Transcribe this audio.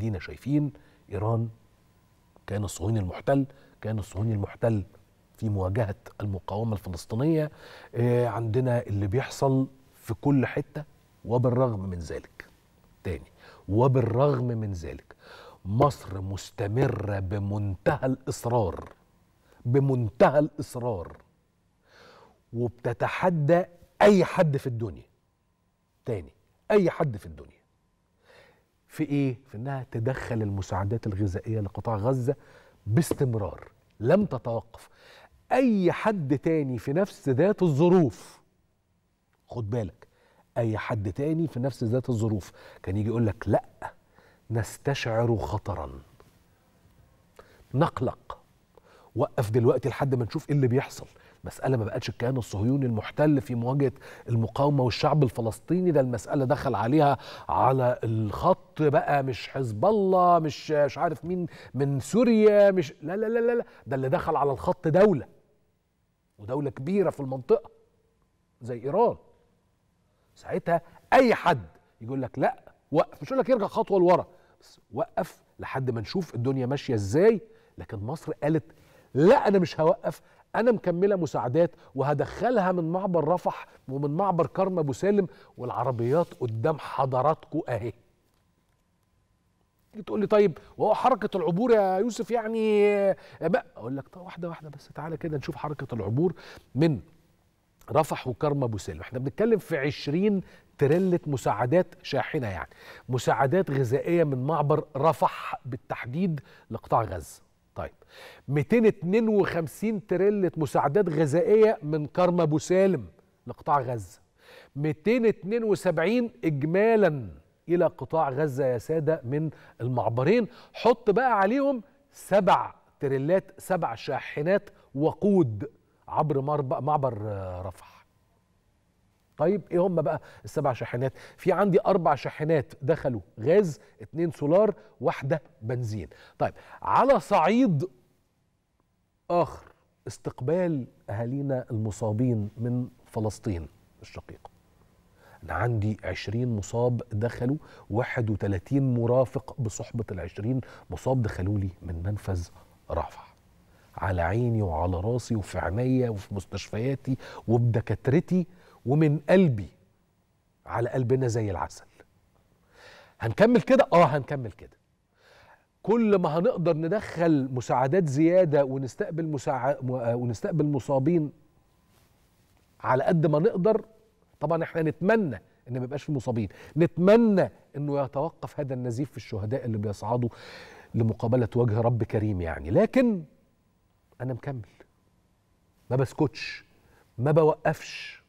ادينا شايفين ايران كان الصهيوني المحتل كان الصهيوني المحتل في مواجهه المقاومه الفلسطينيه آه، عندنا اللي بيحصل في كل حته وبالرغم من ذلك تاني وبالرغم من ذلك مصر مستمره بمنتهى الاصرار بمنتهى الاصرار وبتتحدى اي حد في الدنيا تاني اي حد في الدنيا في ايه؟ في انها تدخل المساعدات الغذائيه لقطاع غزه باستمرار لم تتوقف. اي حد تاني في نفس ذات الظروف خد بالك اي حد تاني في نفس ذات الظروف كان يجي يقول لك لا نستشعر خطرا نقلق وقف دلوقتي لحد ما نشوف ايه اللي بيحصل مسألة ما بقتش الكيان الصهيوني المحتل في مواجهة المقاومة والشعب الفلسطيني ده المسألة دخل عليها على الخط بقى مش حزب الله مش مش عارف مين من سوريا مش لا لا لا لا ده اللي دخل على الخط دولة ودولة كبيرة في المنطقة زي إيران ساعتها أي حد يقول لك لا وقف مش يقول لك ارجع خطوة لورا بس وقف لحد ما نشوف الدنيا ماشية ازاي لكن مصر قالت لا أنا مش هوقف انا مكمله مساعدات وهدخلها من معبر رفح ومن معبر كرم ابو سالم والعربيات قدام حضراتكم اهي تقول لي طيب وهو حركه العبور يا يوسف يعني آه، بقى اقول لك طيب واحده واحده بس تعالى كده نشوف حركه العبور من رفح وكرم ابو سالم احنا بنتكلم في 20 ترلة مساعدات شاحنه يعني مساعدات غذائيه من معبر رفح بالتحديد لقطاع غزه طيب 252 تريلة مساعدات غذائية من كرم أبو سالم لقطاع غزة 272 إجمالا إلى قطاع غزة يا سادة من المعبرين حط بقى عليهم سبع تريلات سبع شاحنات وقود عبر معبر آه، رفح طيب ايه هم بقى السبع شاحنات في عندي اربع شاحنات دخلوا غاز اتنين سولار واحده بنزين طيب على صعيد اخر استقبال اهالينا المصابين من فلسطين الشقيقه أنا عندي 20 مصاب دخلوا 31 مرافق بصحبة ال 20 مصاب دخلوا لي من منفذ رفح على عيني وعلى راسي وفي عينيا وفي مستشفياتي وبدكاترتي ومن قلبي على قلبنا زي العسل هنكمل كده اه هنكمل كده كل ما هنقدر ندخل مساعدات زياده ونستقبل مساع... آه، ونستقبل مصابين على قد ما نقدر طبعا احنا نتمنى ان ما يبقاش في مصابين نتمنى انه يتوقف هذا النزيف في الشهداء اللي بيصعدوا لمقابله وجه رب كريم يعني لكن انا مكمل ما بسكتش ما بوقفش